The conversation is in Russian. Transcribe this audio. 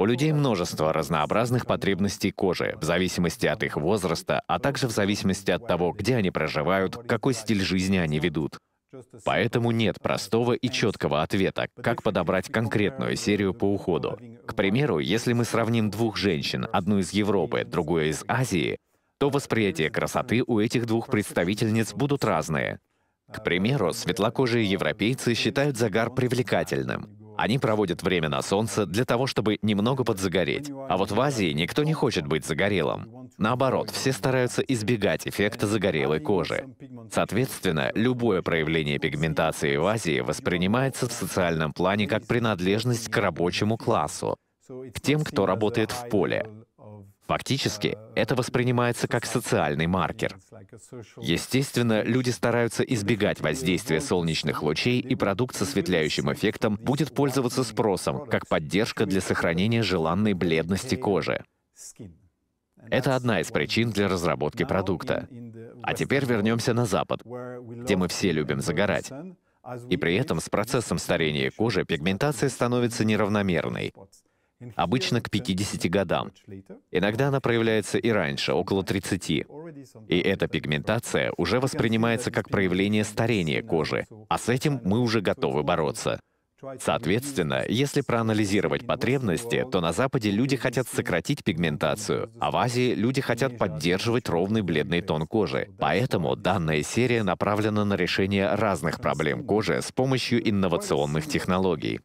У людей множество разнообразных потребностей кожи, в зависимости от их возраста, а также в зависимости от того, где они проживают, какой стиль жизни они ведут. Поэтому нет простого и четкого ответа, как подобрать конкретную серию по уходу. К примеру, если мы сравним двух женщин, одну из Европы, другую из Азии, то восприятие красоты у этих двух представительниц будут разные. К примеру, светлокожие европейцы считают загар привлекательным, они проводят время на солнце для того, чтобы немного подзагореть. А вот в Азии никто не хочет быть загорелым. Наоборот, все стараются избегать эффекта загорелой кожи. Соответственно, любое проявление пигментации в Азии воспринимается в социальном плане как принадлежность к рабочему классу, к тем, кто работает в поле. Фактически, это воспринимается как социальный маркер. Естественно, люди стараются избегать воздействия солнечных лучей, и продукт с светляющим эффектом будет пользоваться спросом, как поддержка для сохранения желанной бледности кожи. Это одна из причин для разработки продукта. А теперь вернемся на Запад, где мы все любим загорать. И при этом с процессом старения кожи пигментация становится неравномерной обычно к 50 годам. Иногда она проявляется и раньше, около 30. И эта пигментация уже воспринимается как проявление старения кожи, а с этим мы уже готовы бороться. Соответственно, если проанализировать потребности, то на Западе люди хотят сократить пигментацию, а в Азии люди хотят поддерживать ровный бледный тон кожи. Поэтому данная серия направлена на решение разных проблем кожи с помощью инновационных технологий.